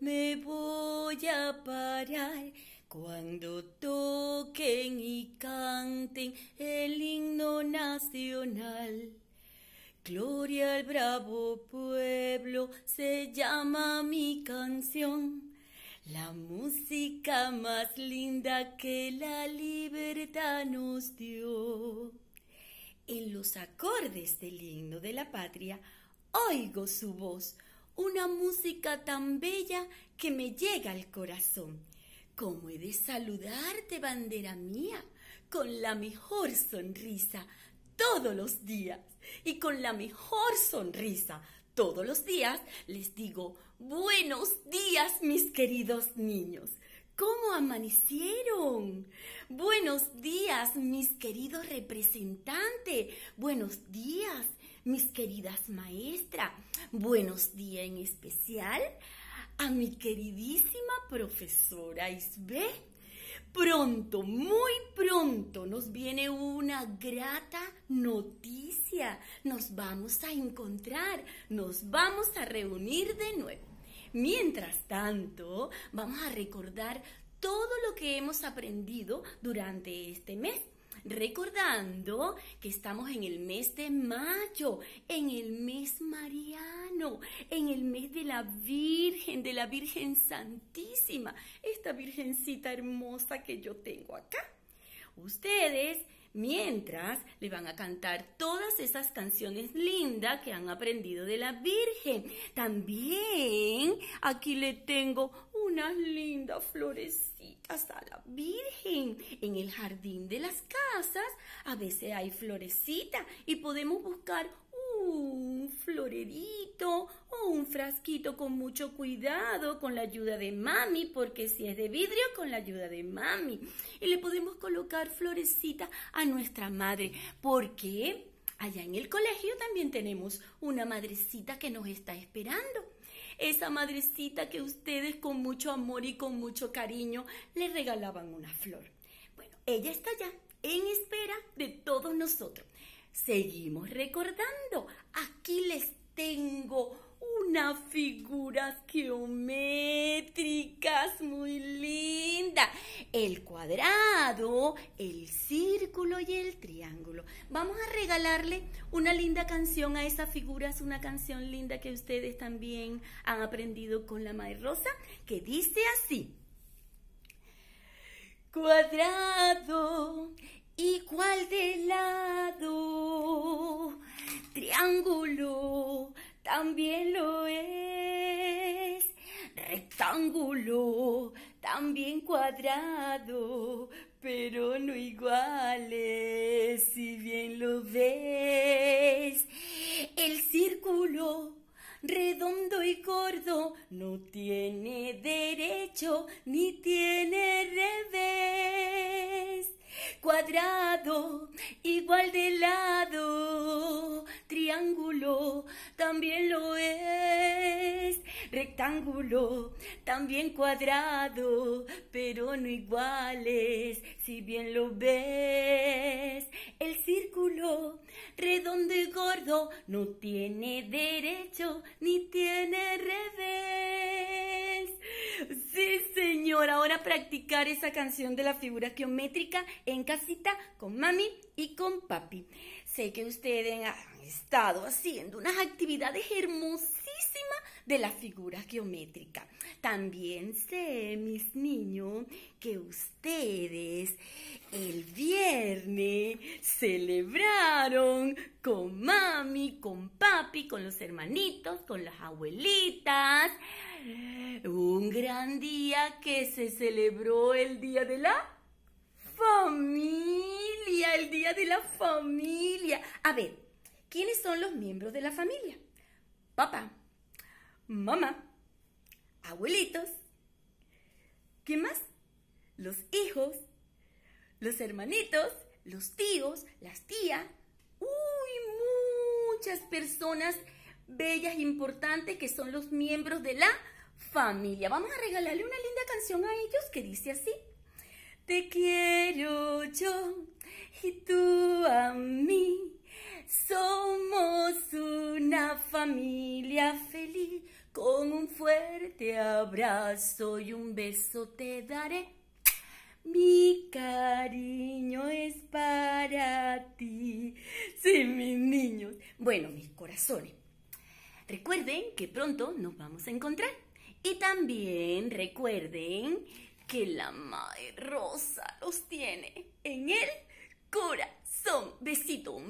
me voy a parar cuando toquen y canten el himno nacional. Gloria al bravo pueblo se llama mi canción, la música más linda que la libertad nos dio. En los acordes del himno de la patria oigo su voz, una música tan bella que me llega al corazón. ¿Cómo he de saludarte, bandera mía? Con la mejor sonrisa todos los días. Y con la mejor sonrisa todos los días les digo, buenos días, mis queridos niños. ¿Cómo amanecieron? Buenos días, mis queridos representantes. Buenos días, mis queridas maestras. Buenos días en especial a mi queridísima profesora Isbé. Pronto, muy pronto nos viene una grata noticia. Nos vamos a encontrar, nos vamos a reunir de nuevo. Mientras tanto, vamos a recordar todo lo que hemos aprendido durante este mes. Recordando que estamos en el mes de mayo, en el mes mariano, en el mes de la Virgen, de la Virgen Santísima, esta Virgencita hermosa que yo tengo acá. Ustedes mientras le van a cantar todas esas canciones lindas que han aprendido de la Virgen. También aquí le tengo unas lindas florecitas a la Virgen. En el jardín de las casas a veces hay florecitas y podemos buscar un florerito o un frasquito con mucho cuidado, con la ayuda de mami, porque si es de vidrio, con la ayuda de mami. Y le podemos colocar florecita a nuestra madre, porque allá en el colegio también tenemos una madrecita que nos está esperando esa madrecita que ustedes con mucho amor y con mucho cariño le regalaban una flor. Bueno, ella está ya en espera de todos nosotros. Seguimos recordando, aquí les tengo unas figuras geométricas muy linda. El cuadrado, el y el triángulo. Vamos a regalarle una linda canción a esas figuras, una canción linda que ustedes también han aprendido con la Madre Rosa, que dice así. Cuadrado igual de lado, triángulo también lo es, rectángulo también cuadrado, pero no iguales, si bien lo ves. El círculo redondo y gordo no tiene derecho ni tiene revés. Cuadrado, igual de lado, triángulo, también lo es rectángulo, también cuadrado, pero no iguales, si bien lo ves. El círculo, redondo y gordo, no tiene derecho ni tiene revés. Sí, señor, ahora practicar esa canción de la figura geométrica en casita con mami y con papi. Sé que ustedes han estado haciendo unas actividades hermosas de la figura geométrica. También sé, mis niños, que ustedes el viernes celebraron con mami, con papi, con los hermanitos, con las abuelitas. Un gran día que se celebró el Día de la Familia, el Día de la Familia. A ver, ¿quiénes son los miembros de la familia? Papá, mamá, abuelitos, ¿qué más? Los hijos, los hermanitos, los tíos, las tías, uy, muchas personas bellas, importantes, que son los miembros de la familia. Vamos a regalarle una linda canción a ellos que dice así. Te quiero yo y tú a mí, somos una familia feliz, con un fuerte abrazo y un beso te daré. Mi cariño es para ti. Sí, mis niños. Bueno, mis corazones. Recuerden que pronto nos vamos a encontrar. Y también recuerden que la Madre Rosa los tiene en el corazón. Besito.